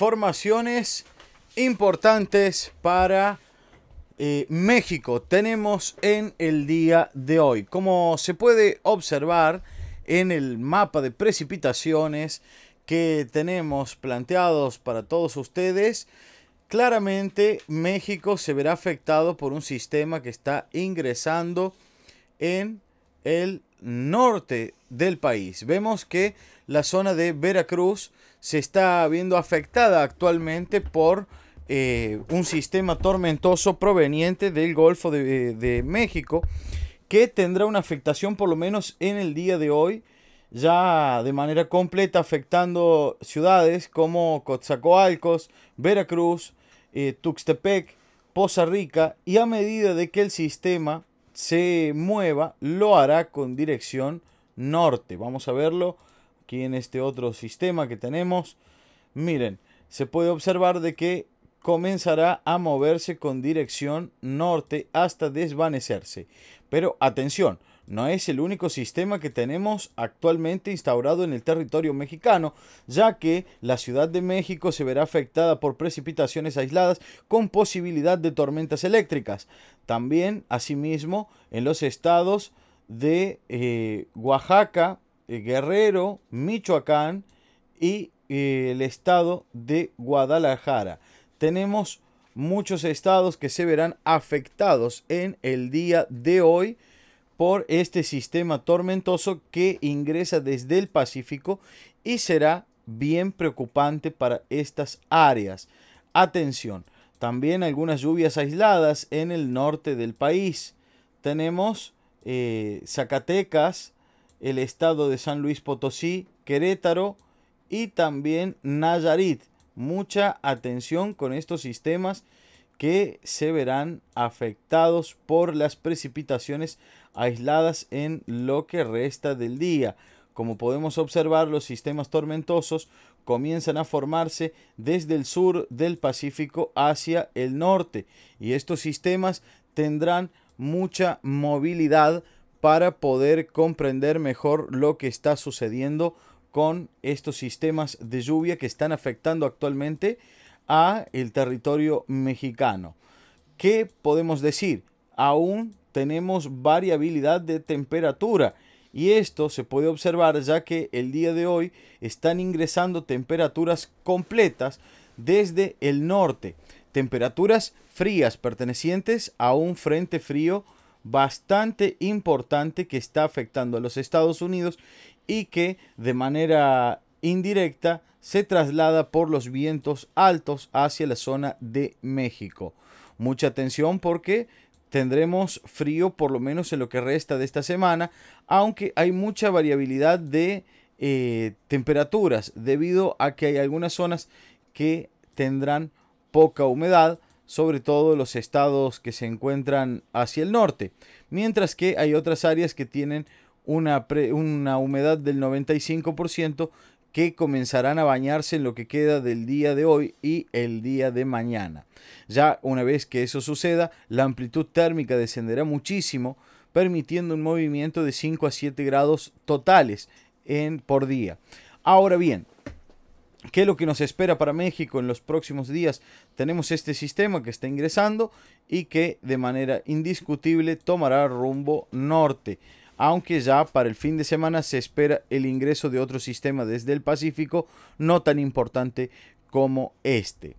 Informaciones importantes para eh, México tenemos en el día de hoy. Como se puede observar en el mapa de precipitaciones que tenemos planteados para todos ustedes, claramente México se verá afectado por un sistema que está ingresando en el norte del país. Vemos que la zona de Veracruz se está viendo afectada actualmente por eh, un sistema tormentoso proveniente del Golfo de, México que tendrá una afectación por lo menos en el día de hoy ya de manera completa afectando ciudades como Coatzacoalcos, Veracruz, eh, Tuxtepec, Poza Rica y a medida de que el sistema se mueva, lo hará con dirección norte. Vamos a verlo aquí en este otro sistema que tenemos. Miren, se puede observar de que comenzará a moverse con dirección norte hasta desvanecerse. Pero atención, no es el único sistema que tenemos actualmente instaurado en el territorio mexicano, ya que la Ciudad de México se verá afectada por precipitaciones aisladas con posibilidad de tormentas eléctricas. También, asimismo, en los estados de eh, Oaxaca, eh, Guerrero, Michoacán y eh, el estado de Guadalajara. Tenemos muchos estados que se verán afectados en el día de hoy por este sistema tormentoso que ingresa desde el Pacífico y será bien preocupante para estas áreas. Atención, también algunas lluvias aisladas en el norte del país. Tenemos eh, Zacatecas, el estado de San Luis Potosí, Querétaro y también Nayarit. Mucha atención con estos sistemas que se verán afectados por las precipitaciones aisladas en lo que resta del día. Como podemos observar, los sistemas tormentosos comienzan a formarse desde el sur del Pacífico hacia el norte y estos sistemas tendrán mucha movilidad para poder comprender mejor lo que está sucediendo con estos sistemas de lluvia que están afectando actualmente a el territorio mexicano. ¿Qué podemos decir? Aún tenemos variabilidad de temperatura. Y esto se puede observar ya que el día de hoy están ingresando temperaturas completas desde el norte. Temperaturas frías pertenecientes a un frente frío bastante importante que está afectando a los Estados Unidos y que de manera indirecta se traslada por los vientos altos hacia la zona de México. Mucha atención porque Tendremos frío por lo menos en lo que resta de esta semana, aunque hay mucha variabilidad de eh, temperaturas debido a que hay algunas zonas que tendrán poca humedad, sobre todo los estados que se encuentran hacia el norte, mientras que hay otras áreas que tienen una, una humedad del 95% que comenzarán a bañarse en lo que queda del día de hoy y el día de mañana. Ya una vez que eso suceda, la amplitud térmica descenderá muchísimo, permitiendo un movimiento de 5 a 7 grados totales en, por día. Ahora bien, ¿Qué es lo que nos espera para México en los próximos días? Tenemos este sistema que está ingresando y que de manera indiscutible tomará rumbo norte aunque ya para el fin de semana se espera el ingreso de otro sistema desde el Pacífico no tan importante como este.